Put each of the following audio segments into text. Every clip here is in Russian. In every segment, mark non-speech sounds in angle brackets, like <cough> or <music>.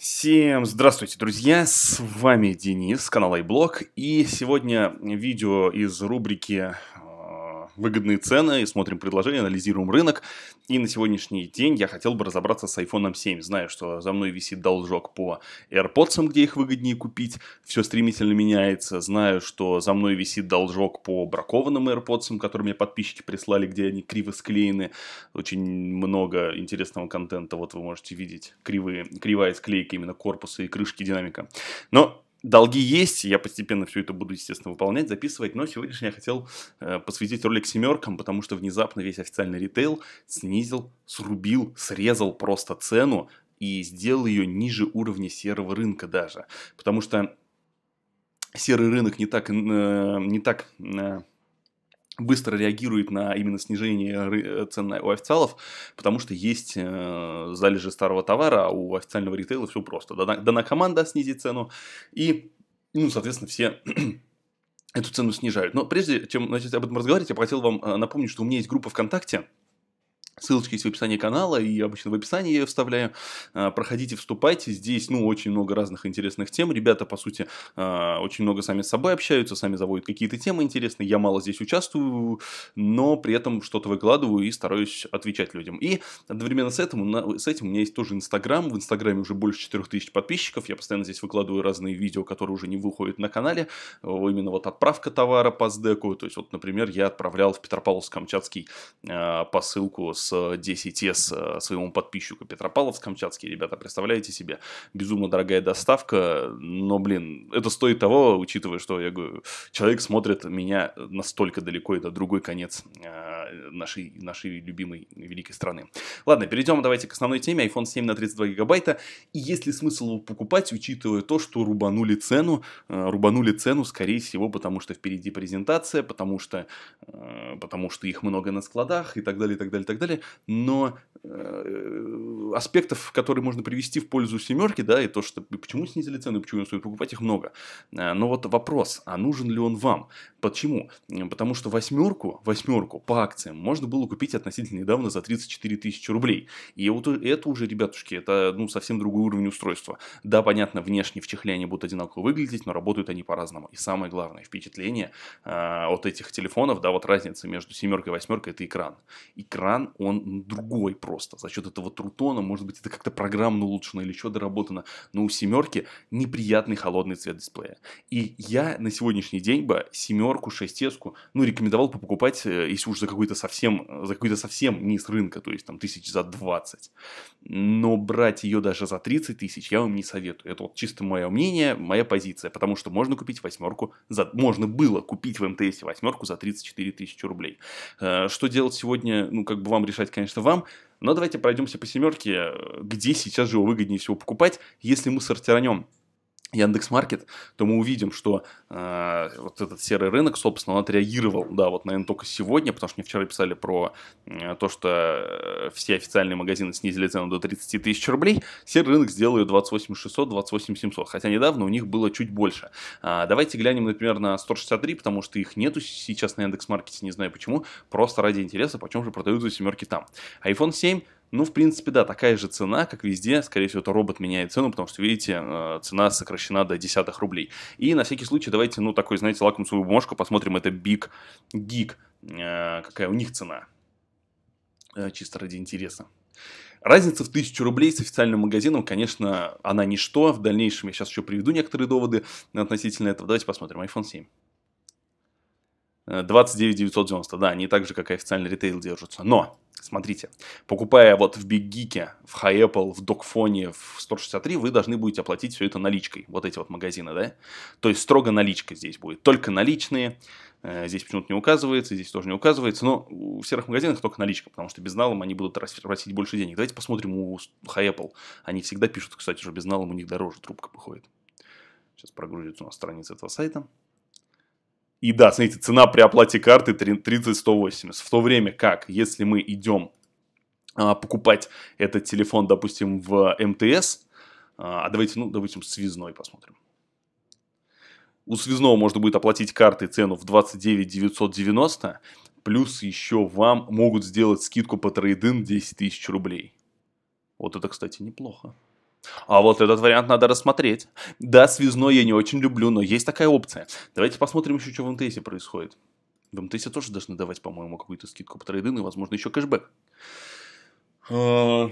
Всем здравствуйте, друзья! С вами Денис, канал iBlog, и сегодня видео из рубрики выгодные цены, смотрим предложения, анализируем рынок. И на сегодняшний день я хотел бы разобраться с iPhone 7. Знаю, что за мной висит должок по AirPods, где их выгоднее купить. Все стремительно меняется. Знаю, что за мной висит должок по бракованным AirPods, которые мне подписчики прислали, где они криво склеены. Очень много интересного контента. Вот вы можете видеть кривые, кривая склейка именно корпуса и крышки динамика. Но долги есть, я постепенно все это буду, естественно, выполнять, записывать, но сегодняшний я хотел э, посвятить ролик семеркам, потому что внезапно весь официальный ритейл снизил, срубил, срезал просто цену и сделал ее ниже уровня серого рынка даже, потому что серый рынок не так, э, не так э, быстро реагирует на именно снижение э, цен у официалов, потому что есть э, залежи старого товара, а у официального ритейла все просто. Дана, дана команда снизит цену, и, ну, соответственно, все <clears throat> эту цену снижают. Но прежде чем начать об этом разговаривать, я хотел вам э, напомнить, что у меня есть группа ВКонтакте, Ссылочки есть в описании канала, и обычно в описании я ее вставляю. А, проходите, вступайте. Здесь, ну, очень много разных интересных тем. Ребята, по сути, а, очень много сами с собой общаются, сами заводят какие-то темы интересные. Я мало здесь участвую, но при этом что-то выкладываю и стараюсь отвечать людям. И одновременно с этим, с этим у меня есть тоже Инстаграм. В Инстаграме уже больше 4000 подписчиков. Я постоянно здесь выкладываю разные видео, которые уже не выходят на канале. Именно вот отправка товара по СДЭКу. То есть, вот, например, я отправлял в Петропавловск-Камчатский а, посылку с Windows 10 с э, э, своему подписчику Петропавловск-Камчатский, ребята, представляете себе, безумно дорогая доставка, но, блин, это стоит того, учитывая, что, я говорю, человек смотрит меня настолько далеко, это другой конец э, нашей, нашей любимой великой страны. Ладно, перейдем давайте к основной теме, iPhone 7 на 32 гигабайта, и есть ли смысл его покупать, учитывая то, что рубанули цену, рубанули цену, скорее всего, потому что впереди презентация, потому что, потому что их много на складах и так далее, и так далее, и так далее но э, аспектов, которые можно привести в пользу семерки, да, и то, что почему снизили цены, почему стоит покупать их много. Э, но вот вопрос, а нужен ли он вам? Почему? Потому что восьмерку, восьмерку по акциям можно было купить относительно недавно за 34 тысячи рублей. И вот это уже, ребятушки, это ну, совсем другой уровень устройства. Да, понятно, внешне в чехле они будут одинаково выглядеть, но работают они по-разному. И самое главное впечатление э, от этих телефонов, да, вот разница между семеркой и восьмеркой, это экран. Экран он другой просто. За счет этого трутона, может быть, это как-то программно улучшено или еще доработано. Но у семерки неприятный холодный цвет дисплея. И я на сегодняшний день бы семерку, шестеску, ну, рекомендовал бы покупать, э, если уж за какой-то совсем, э, за какой-то совсем низ рынка, то есть там тысяч за 20. Но брать ее даже за 30 тысяч я вам не советую. Это вот чисто мое мнение, моя позиция, потому что можно купить восьмерку, за... можно было купить в МТС восьмерку за 34 тысячи рублей. Э, что делать сегодня, ну, как бы вам решать, конечно, вам. Но давайте пройдемся по семерке, где сейчас же его выгоднее всего покупать, если мы сортиранем. Яндекс.Маркет, то мы увидим, что э, вот этот серый рынок, собственно, он отреагировал, да, вот, наверное, только сегодня, потому что мне вчера писали про э, то, что э, все официальные магазины снизили цену до 30 тысяч рублей, серый рынок сделал ее 28 600, 28 700, хотя недавно у них было чуть больше. А, давайте глянем, например, на 163, потому что их нету сейчас на Яндекс.Маркете, не знаю почему, просто ради интереса, почем же продают за семерки там. iPhone 7 ну, в принципе, да, такая же цена, как везде. Скорее всего, это робот меняет цену, потому что, видите, э, цена сокращена до десятых рублей. И на всякий случай давайте, ну, такой, знаете, лакмусовую бумажку посмотрим. Это Big Geek. Э, какая у них цена? Э, чисто ради интереса. Разница в 1000 рублей с официальным магазином, конечно, она ничто. В дальнейшем я сейчас еще приведу некоторые доводы относительно этого. Давайте посмотрим. iPhone 7. 29 э, 990, да, они так же, как и официальный ритейл держатся. Но, смотрите, покупая вот в Big Geek, в High Apple, в Докфоне, в 163, вы должны будете оплатить все это наличкой, вот эти вот магазины, да? То есть строго наличка здесь будет, только наличные, э, Здесь почему-то не указывается, здесь тоже не указывается, но в серых магазинах только наличка, потому что безналом они будут тратить больше денег. Давайте посмотрим у High Apple. Они всегда пишут, кстати, что безналом у них дороже трубка выходит. Сейчас прогрузится у нас страница этого сайта. И да, смотрите, цена при оплате карты 30-180. В то время как, если мы идем а, покупать этот телефон, допустим, в МТС, а, а давайте, ну, допустим, связной посмотрим. У связного можно будет оплатить карты цену в 29 990, плюс еще вам могут сделать скидку по трейдин 10 тысяч рублей. Вот это, кстати, неплохо. А вот этот вариант надо рассмотреть. Да, связной я не очень люблю, но есть такая опция. Давайте посмотрим еще, что в МТС происходит. В МТС тоже должны давать, по-моему, какую-то скидку по трейдин и, возможно, еще кэшбэк. А,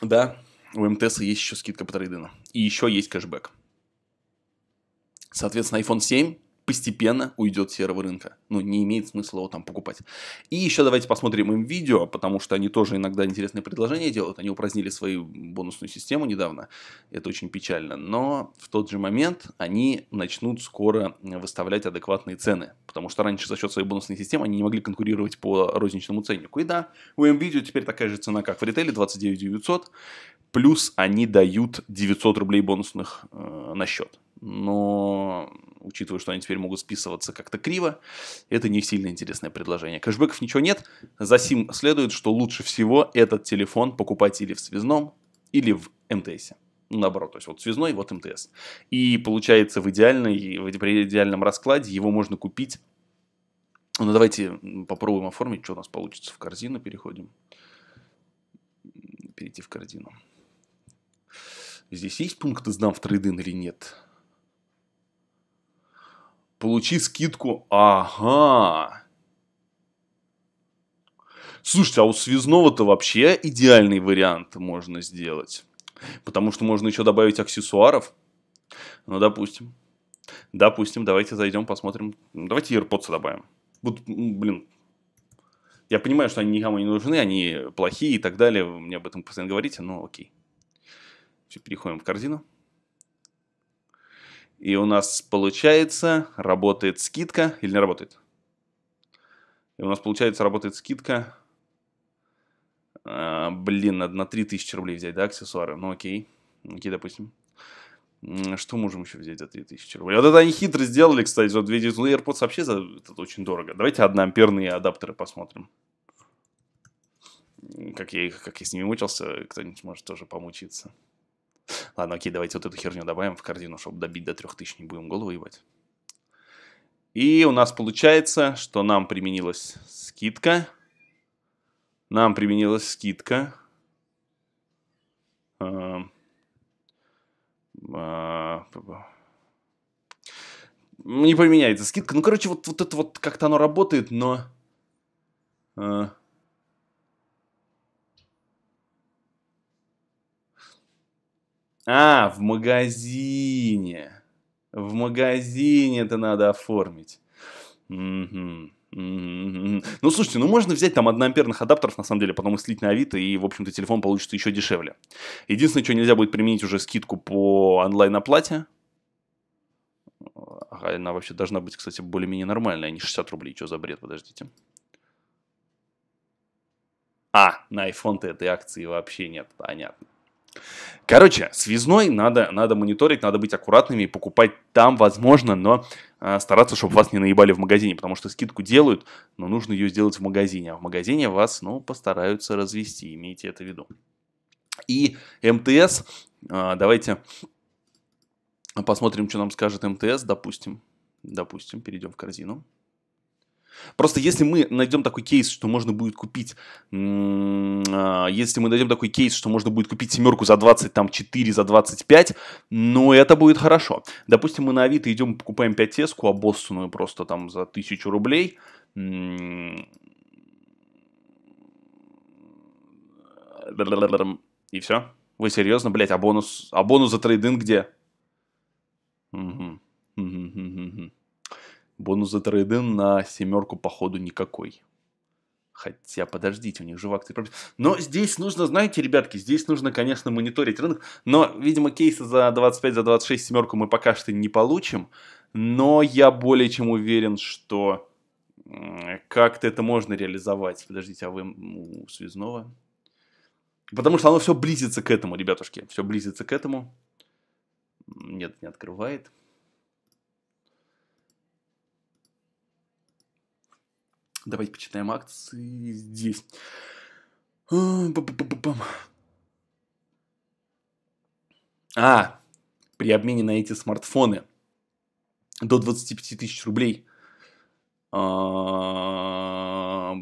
да, у МТС есть еще скидка по трейдину. И еще есть кэшбэк. Соответственно, iPhone 7 постепенно уйдет серого рынка. Ну, не имеет смысла его там покупать. И еще давайте посмотрим им видео, потому что они тоже иногда интересные предложения делают. Они упразднили свою бонусную систему недавно. Это очень печально. Но в тот же момент они начнут скоро выставлять адекватные цены. Потому что раньше за счет своей бонусной системы они не могли конкурировать по розничному ценнику. И да, у MVideo теперь такая же цена, как в ритейле, 29 900 плюс они дают 900 рублей бонусных э, на счет. Но учитывая, что они теперь могут списываться как-то криво, это не сильно интересное предложение. Кэшбэков ничего нет. За сим следует, что лучше всего этот телефон покупать или в связном, или в МТС. Ну, наоборот, то есть вот связной, вот МТС. И получается в, идеальной, при идеальном раскладе его можно купить. Ну давайте попробуем оформить, что у нас получится. В корзину переходим. Перейти в корзину. Здесь есть пункт «Знам в трейдин» или нет? Получи скидку. Ага. Слушайте, а у связного-то вообще идеальный вариант можно сделать. Потому что можно еще добавить аксессуаров. Ну, допустим. Допустим, давайте зайдем, посмотрим. Давайте AirPods добавим. Вот, блин, я понимаю, что они никому не нужны, они плохие и так далее. Вы мне об этом постоянно говорите, но окей все Переходим в корзину. И у нас получается, работает скидка или не работает? И у нас получается, работает скидка. А, блин, надо на 3000 рублей взять, да, аксессуары? Ну окей, ну, окей, допустим. Что можем еще взять за 3000 рублей? Вот это они хитро сделали, кстати, за 2000. Ну, AirPods вообще за это очень дорого. Давайте одноамперные адаптеры посмотрим. Как я, их, как я с ними мучился, кто-нибудь может тоже помучиться. Ладно, окей, давайте вот эту херню добавим в корзину, чтобы добить до 3000, не будем голову ебать. И у нас получается, что нам применилась скидка. Нам применилась скидка. Эм, э, не поменяется скидка. Ну, короче, вот, вот это вот как-то оно работает, но... Э, А, в магазине. В магазине это надо оформить. Угу. Ну, слушайте, ну можно взять там 1-амперных адаптеров, на самом деле, потом их слить на Авито, и, в общем-то, телефон получится еще дешевле. Единственное, что нельзя будет применить уже скидку по онлайн-оплате. А она вообще должна быть, кстати, более-менее нормальная, а не 60 рублей. Что за бред, подождите. А, на iPhone-то этой акции вообще нет, понятно. Короче, связной надо, надо мониторить, надо быть аккуратными и покупать там, возможно, но э, стараться, чтобы вас не наебали в магазине, потому что скидку делают, но нужно ее сделать в магазине, а в магазине вас, ну, постараются развести, имейте это в виду. И МТС, э, давайте посмотрим, что нам скажет МТС, допустим, допустим, перейдем в корзину. Просто если мы найдем такой кейс, что можно будет купить, а, если мы найдем такой кейс, что можно будет купить семерку за 20, там 4 за 25, ну это будет хорошо. Допустим, мы на Авито идем, покупаем 5S-ку обоссанную а просто там за 1000 рублей, и все. Вы серьезно, блять, а бонус, а бонус за трейдинг где? Бонус за трейдин на семерку, походу, никакой. Хотя, подождите, у них же в акции Но здесь нужно, знаете, ребятки, здесь нужно, конечно, мониторить рынок. Но, видимо, кейсы за 25, за 26 семерку мы пока что не получим. Но я более чем уверен, что как-то это можно реализовать. Подождите, а вы у связного? Потому что оно все близится к этому, ребятушки. Все близится к этому. Нет, не открывает. Давайте почитаем акции здесь. А, при обмене на эти смартфоны до 25 тысяч рублей. Но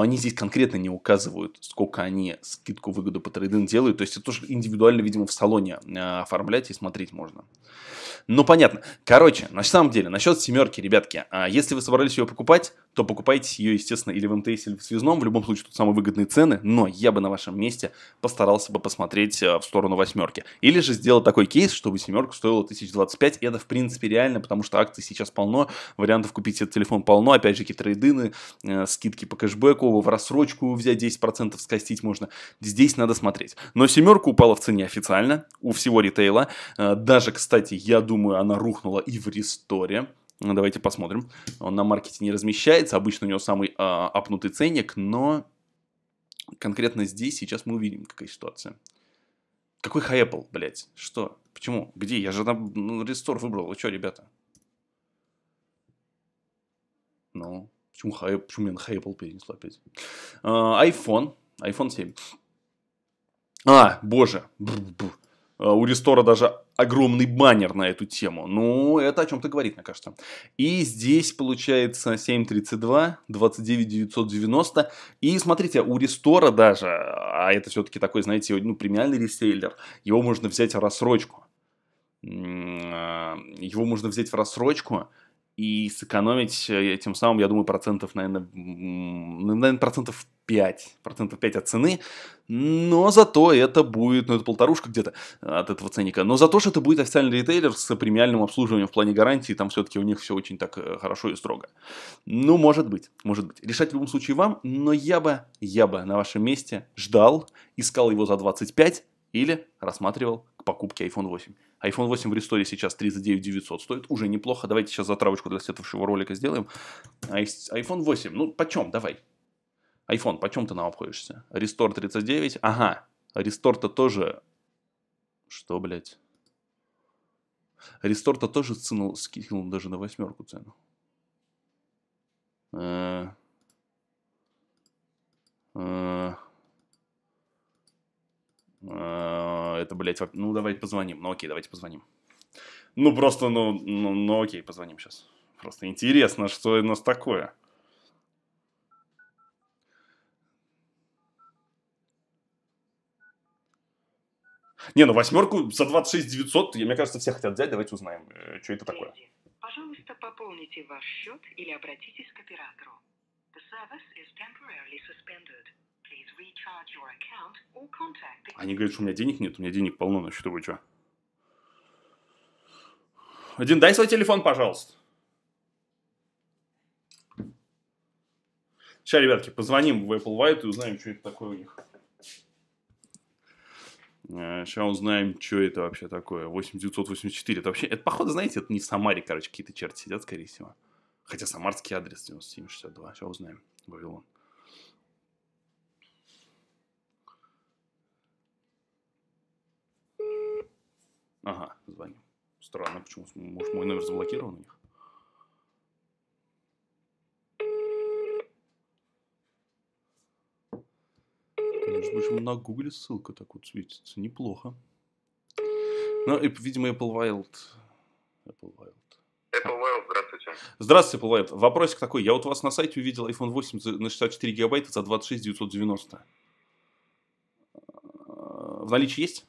они здесь конкретно не указывают, сколько они скидку, выгоду по трейдингу делают. То есть это тоже индивидуально, видимо, в салоне а, оформлять и смотреть можно. Ну, понятно. Короче, на самом деле, насчет семерки, ребятки. А если вы собрались ее покупать, то покупайте ее, естественно, или в МТС, или в связном. В любом случае, тут самые выгодные цены, но я бы на вашем месте постарался бы посмотреть э, в сторону восьмерки. Или же сделать такой кейс, чтобы семерка стоила 1025, и это, в принципе, реально, потому что акций сейчас полно, вариантов купить этот телефон полно, опять же, какие э, скидки по кэшбэку, в рассрочку взять 10% скостить можно. Здесь надо смотреть. Но семерка упала в цене официально у всего ритейла. Э, даже, кстати, я думаю, она рухнула и в ресторе. Давайте посмотрим. Он на маркете не размещается. Обычно у него самый а, апнутый ценник, но конкретно здесь сейчас мы увидим, какая ситуация. Какой хайэпл, блядь? Что? Почему? Где? Я же там ну, рестор выбрал. Вы что, ребята? Ну, почему хайп? Почему меня на хайпл перенесло опять? А, iPhone. iPhone 7. А, боже. Бр -бр -бр. Э, у Рестора даже огромный баннер на эту тему. Ну, это о чем-то говорит, мне кажется. И здесь получается 7.32, 29.990. И смотрите, у Рестора даже, а это все-таки такой, знаете, ну, премиальный ресейлер, его можно взять в рассрочку. Э, его можно взять в рассрочку, и сэкономить э, тем самым, я думаю, процентов, наверное, наверное процентов 5, процентов 5 от цены, но зато это будет, ну это полторушка где-то э, от этого ценника, но зато что это будет официальный ритейлер с премиальным обслуживанием в плане гарантии, там все-таки у них все очень так э, хорошо и строго. Ну, может быть, может быть. Решать в любом случае вам, но я бы, я бы на вашем месте ждал, искал его за 25 или рассматривал к покупке iPhone 8. iPhone 8 в ресторе сейчас 39 900 стоит, уже неплохо. Давайте сейчас затравочку для следующего ролика сделаем. А iPhone 8, ну почем, давай. iPhone, почем ты нам обходишься? Рестор 39, ага. Рестор-то тоже... Что, блядь? Рестор-то тоже скинул, скинул даже на восьмерку цену. Э -э -э это, блядь, ну давайте позвоним, ну окей, давайте позвоним. Ну просто, ну, ну, ну окей, позвоним сейчас. Просто интересно, что у нас такое. Не, ну восьмерку за 26 900, мне кажется, все хотят взять, давайте узнаем, э, что это такое. пожалуйста, пополните ваш счет или обратитесь к оператору. The service is temporarily suspended. Они говорят, что у меня денег нет, у меня денег полно на счету, вы что? Один, дай свой телефон, пожалуйста. Сейчас, ребятки, позвоним в Apple White и узнаем, что это такое у них. Сейчас э, узнаем, что это вообще такое. 8984. Это вообще, это походу, знаете, это не в Самаре, короче, какие-то черти сидят, скорее всего. Хотя самарский адрес 9762. Сейчас узнаем. Вавилон. Ага, звоним. Странно, почему? Может, мой номер заблокирован у них? Между прочим, на гугле ссылка так вот светится. Неплохо. Ну, и, видимо, Apple Wild. Apple Wild. Apple Wild, здравствуйте. Здравствуйте, Apple Wild. Вопросик такой. Я вот у вас на сайте увидел iPhone 8 на 64 гигабайта за 26 990. А, в наличии есть?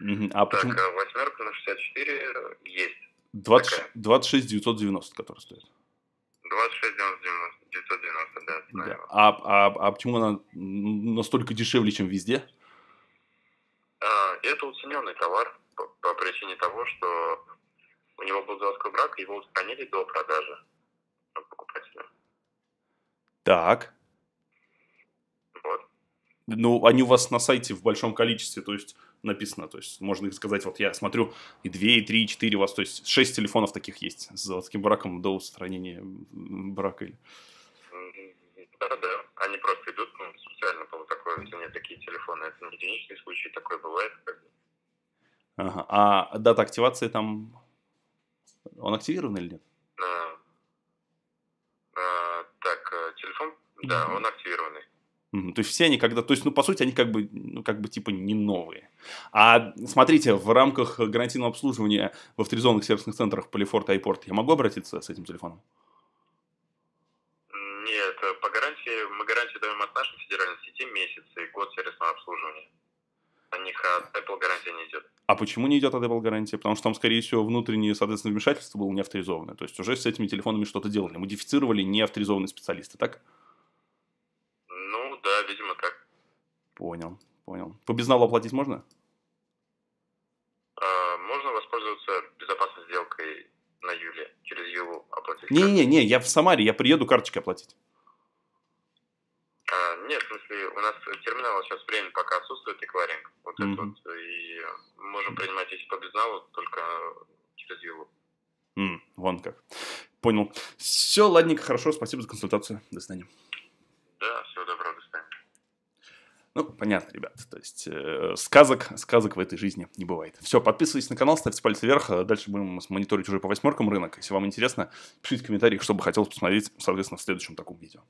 Угу. А так, э, восьмерка на 64 э, есть. 20... Такая. 26 990, который стоит. 26 990, 990 да. Наверное. да. А, а, а почему она настолько дешевле, чем везде? А, это уцененный товар по, по причине того, что у него был заводской брак, его устранили до продажи покупателя. Так. Вот. Ну, они у вас на сайте в большом количестве, то есть написано. То есть можно сказать, вот я смотрю, и 2, и 3, и 4 у вас, то есть 6 телефонов таких есть с заводским браком до устранения брака. Или... Да-да, они просто идут ну, специально по вот такой цене, вот такие телефоны. Это не единичный случай, такое бывает. Ага. А дата активации там, он активирован или нет? Ну, то есть все они когда, то есть, ну, по сути, они как бы, ну, как бы типа не новые. А смотрите, в рамках гарантийного обслуживания в авторизованных сервисных центрах Полифорт и Айпорт я могу обратиться с этим телефоном? Нет, э, по гарантии, мы гарантию даем от нашей федеральной сети месяц и год сервисного обслуживания. От них э, от Apple гарантия не идет. А почему не идет от Apple гарантия? Потому что там, скорее всего, внутреннее, соответственно, вмешательство было не авторизованное. То есть уже с этими телефонами что-то делали. Модифицировали не авторизованные специалисты, так? Да, Понял, понял. По безналу оплатить можно? Э, можно воспользоваться безопасной сделкой на Юле, через Юлу оплатить. Не-не-не, я в Самаре, я приеду карточкой оплатить. Э, нет, в смысле, у нас терминал сейчас время пока отсутствует, эквайринг, вот mm-hmm. этот, вот, и можем принимать если по безналу, только через Юлу. Mm, вон как. Понял. Все, ладненько, хорошо, спасибо за консультацию. До свидания. Ну, понятно, ребят. То есть э, сказок, сказок в этой жизни не бывает. Все, подписывайтесь на канал, ставьте пальцы вверх. Э, дальше будем мониторить уже по восьмеркам рынок. Если вам интересно, пишите комментарии, что бы хотелось посмотреть, соответственно, в следующем таком видео.